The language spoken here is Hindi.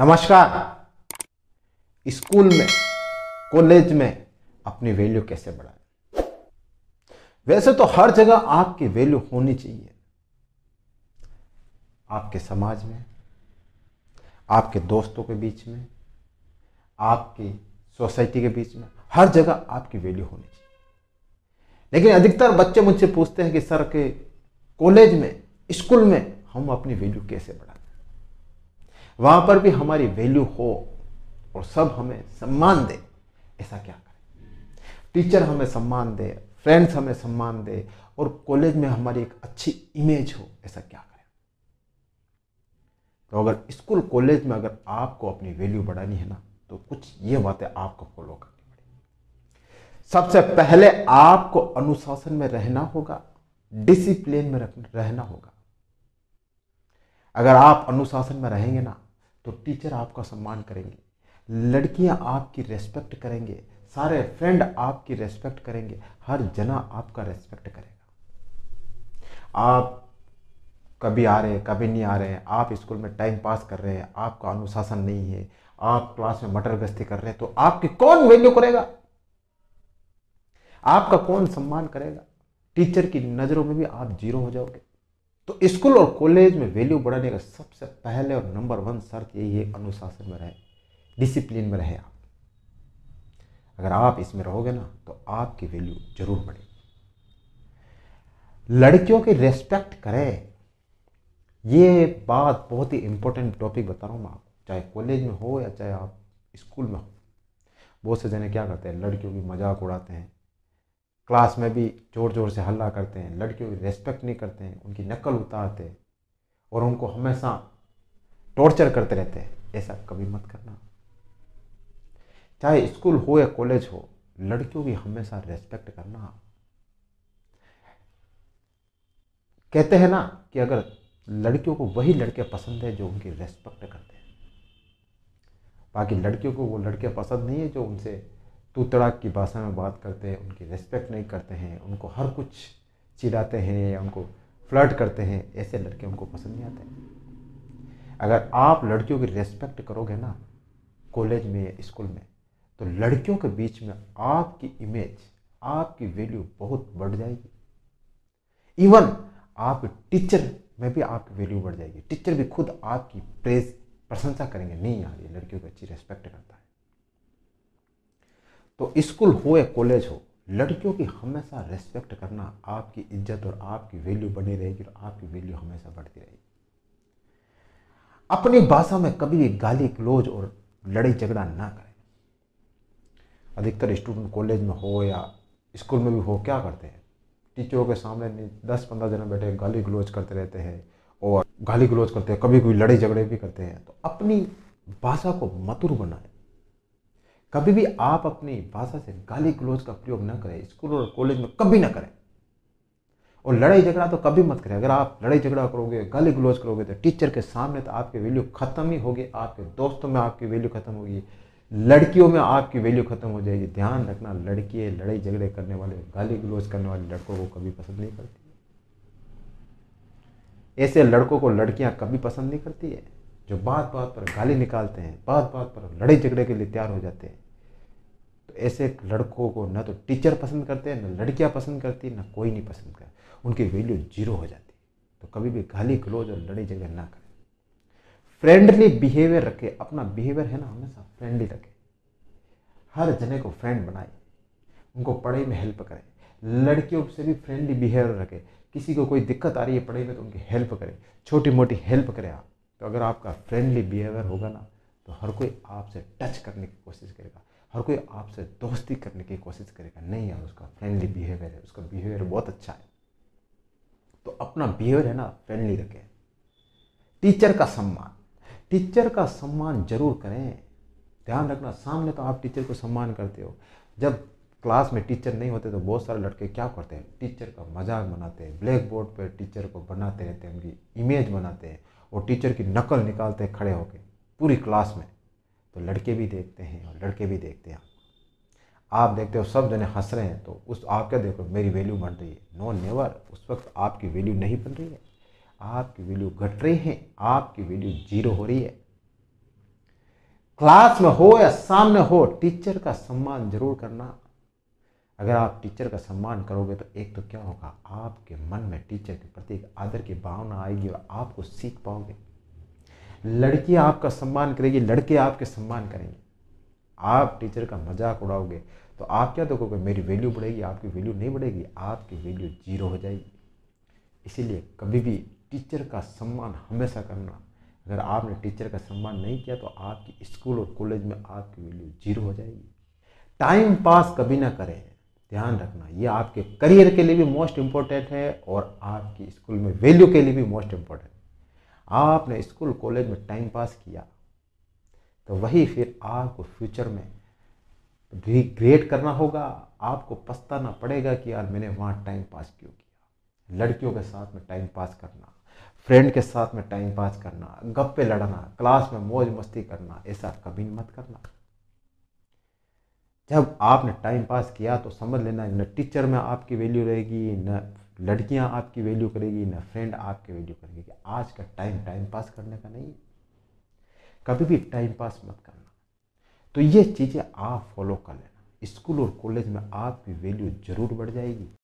नमस्कार स्कूल में कॉलेज में अपनी वैल्यू कैसे बढ़ाए वैसे तो हर जगह आपकी वैल्यू होनी चाहिए आपके समाज में आपके दोस्तों के बीच में आपकी सोसाइटी के बीच में हर जगह आपकी वैल्यू होनी चाहिए लेकिन अधिकतर बच्चे मुझसे पूछते हैं कि सर के कॉलेज में स्कूल में हम अपनी वैल्यू कैसे बढ़ाए वहां पर भी हमारी वैल्यू हो और सब हमें सम्मान दे ऐसा क्या करें टीचर हमें सम्मान दे फ्रेंड्स हमें सम्मान दे और कॉलेज में हमारी एक अच्छी इमेज हो ऐसा क्या करें तो अगर स्कूल कॉलेज में अगर आपको अपनी वैल्यू बढ़ानी है ना तो कुछ ये बातें आपको फॉलो करनी पड़ेगी सबसे पहले आपको अनुशासन में रहना होगा डिसिप्लिन में रहना होगा अगर आप अनुशासन में रहेंगे ना तो टीचर आपका सम्मान करेंगे लड़कियां आपकी रेस्पेक्ट करेंगे सारे फ्रेंड आपकी रेस्पेक्ट करेंगे हर जना आपका रेस्पेक्ट करेगा आप कभी आ रहे हैं कभी नहीं आ रहे हैं आप स्कूल में टाइम पास कर रहे हैं आपका अनुशासन नहीं है आप क्लास में मटर गस्ती कर रहे हैं तो आपकी कौन वैल्यू करेगा आपका कौन सम्मान करेगा टीचर की नज़रों में भी आप जीरो हो जाओगे तो स्कूल और कॉलेज में वैल्यू बढ़ाने का सबसे पहले और नंबर वन शर्त यही है अनुशासन में रहे डिसिप्लिन में रहे आप अगर आप इसमें रहोगे ना तो आपकी वैल्यू जरूर बढ़ेगी लड़कियों की रेस्पेक्ट करें ये बात बहुत ही इंपॉर्टेंट टॉपिक बता रहा हूँ मैं आपको चाहे कॉलेज में हो या चाहे आप स्कूल में हो बहुत से जने क्या करते हैं लड़कियों की मजाक उड़ाते हैं क्लास में भी ज़ोर ज़ोर से हल्ला करते हैं लड़कियों की रेस्पेक्ट नहीं करते हैं उनकी नकल उतारते हैं और उनको हमेशा टॉर्चर करते रहते हैं ऐसा कभी मत करना चाहे स्कूल हो या कॉलेज हो लड़कियों की हमेशा रेस्पेक्ट करना कहते हैं ना कि अगर लड़कियों को वही लड़के पसंद है जो उनकी रेस्पेक्ट करते हैं बाकी लड़कियों को वो लड़के पसंद नहीं है जो उनसे तड़ाक की भाषा में बात करते हैं उनकी रिस्पेक्ट नहीं करते हैं उनको हर कुछ चिढ़ाते हैं या उनको फ्लर्ट करते हैं ऐसे लड़के उनको पसंद नहीं आते अगर आप लड़कियों की रिस्पेक्ट करोगे ना कॉलेज में या स्कूल में तो लड़कियों के बीच में आपकी इमेज आपकी वैल्यू बहुत बढ़ जाएगी इवन आप टीचर में भी आपकी वैल्यू बढ़ जाएगी टीचर भी खुद आपकी प्रेज प्रशंसा करेंगे नहीं यार ये लड़कियों को अच्छी रेस्पेक्ट करता है तो स्कूल हो या कॉलेज हो लड़कियों की हमेशा रेस्पेक्ट करना आपकी इज्जत और आपकी वैल्यू बनी रहेगी और आपकी वैल्यू हमेशा बढ़ती रहेगी अपनी भाषा में कभी भी गाली क्लोज और लड़ाई झगड़ा ना करें अधिकतर स्टूडेंट कॉलेज में हो या स्कूल में भी हो क्या करते हैं टीचरों के सामने दस पंद्रह जन बैठे गाली गलोज करते रहते हैं और गाली गलोज करते हैं कभी कोई लड़ाई झगड़े भी करते हैं तो अपनी भाषा को मधुर बनाएं कभी भी आप अपनी भाषा से गाली गलोज का प्रयोग ना करें स्कूल और कॉलेज में कभी ना करें और लड़ाई झगड़ा तो कभी मत करें अगर आप लड़ाई झगड़ा करोगे गाली गलोज करोगे तो टीचर के सामने तो आपकी वैल्यू खत्म ही होगी आपके दोस्तों में आपकी वैल्यू खत्म होगी लड़कियों में आपकी वैल्यू खत्म हो जाएगी ध्यान रखना लड़की लड़ाई झगड़े करने वाले गाली गलोज करने वाले लड़कों को कभी पसंद नहीं करती ऐसे लड़कों को लड़कियाँ कभी पसंद नहीं करती है जो बात बात पर गाली निकालते हैं बात बात पर लड़ाई झगड़े के लिए तैयार हो जाते हैं तो ऐसे लड़कों को ना तो टीचर पसंद करते हैं ना लड़कियाँ पसंद करती ना कोई नहीं पसंद कर उनकी वैल्यू जीरो हो जाती तो कभी भी गाली क्लोज और लड़ाई झगड़े ना करें फ्रेंडली बिहेवियर रखें अपना बिहेवियर है ना हमेशा फ्रेंडली रखें हर जने को फ्रेंड बनाए उनको पढ़ाई में हेल्प करें लड़कियों से भी फ्रेंडली बिहेवियर रखें किसी को कोई दिक्कत आ रही है पढ़ाई में तो उनकी हेल्प करें छोटी मोटी हेल्प करें आप तो अगर आपका फ्रेंडली बिहेवियर होगा ना तो हर कोई आपसे टच करने की कोशिश करेगा हर कोई आपसे दोस्ती करने की कोशिश करेगा नहीं यार उसका फ्रेंडली बिहेवियर है उसका बिहेवियर बहुत अच्छा है तो अपना बिहेवियर है ना फ्रेंडली रखें टीचर का सम्मान टीचर का सम्मान जरूर करें ध्यान रखना सामने तो आप टीचर को सम्मान करते हो जब क्लास में टीचर नहीं होते तो बहुत सारे लड़के क्या करते हैं टीचर का मजाक बनाते हैं ब्लैक बोर्ड पर टीचर को बनाते रहते हैं उनकी इमेज बनाते हैं और टीचर की नकल निकालते हैं खड़े होकर पूरी क्लास में तो लड़के भी देखते हैं और लड़के भी देखते हैं आप देखते हो सब जने हंस रहे हैं तो उस आप क्या देखो मेरी वैल्यू बढ़ रही है नो नेवर उस वक्त आपकी वैल्यू नहीं बन रही है आपकी वैल्यू घट रही है आपकी वैल्यू जीरो हो रही है क्लास में हो या सामने हो टीचर का सम्मान जरूर करना अगर आप टीचर का सम्मान करोगे तो एक तो क्या होगा आपके मन में टीचर के प्रति एक आदर की भावना आएगी और आप कुछ सीख पाओगे लड़की आपका सम्मान करेगी लड़के आपके सम्मान करेंगे आप टीचर का मजाक उड़ाओगे तो आप क्या देखोगे मेरी वैल्यू बढ़ेगी आपकी वैल्यू नहीं बढ़ेगी आपकी वैल्यू जीरो हो जाएगी इसीलिए कभी भी टीचर का सम्मान हमेशा करना अगर आपने टीचर का सम्मान नहीं किया तो आपकी स्कूल और कॉलेज में आपकी वैल्यू जीरो हो जाएगी टाइम पास कभी ना करें ध्यान रखना ये आपके करियर के लिए भी मोस्ट इम्पोर्टेंट है और आपकी स्कूल में वैल्यू के लिए भी मोस्ट इम्पोर्टेंट आपने स्कूल कॉलेज में टाइम पास किया तो वही फिर आपको फ्यूचर में रिग्रेट करना होगा आपको पछताना पड़ेगा कि यार मैंने वहाँ टाइम पास क्यों किया लड़कियों के साथ में टाइम पास करना फ्रेंड के साथ में टाइम पास करना गप्पे लड़ना क्लास में मौज मस्ती करना ऐसा कभी मत करना जब आपने टाइम पास किया तो समझ लेना न टीचर में आपकी वैल्यू रहेगी न लड़कियां आपकी वैल्यू करेगी न फ्रेंड आपकी वैल्यू करेगी आज का टाइम टाइम पास करने का नहीं है कभी भी टाइम पास मत करना तो ये चीज़ें आप फॉलो कर लेना स्कूल और कॉलेज में आपकी वैल्यू ज़रूर बढ़ जाएगी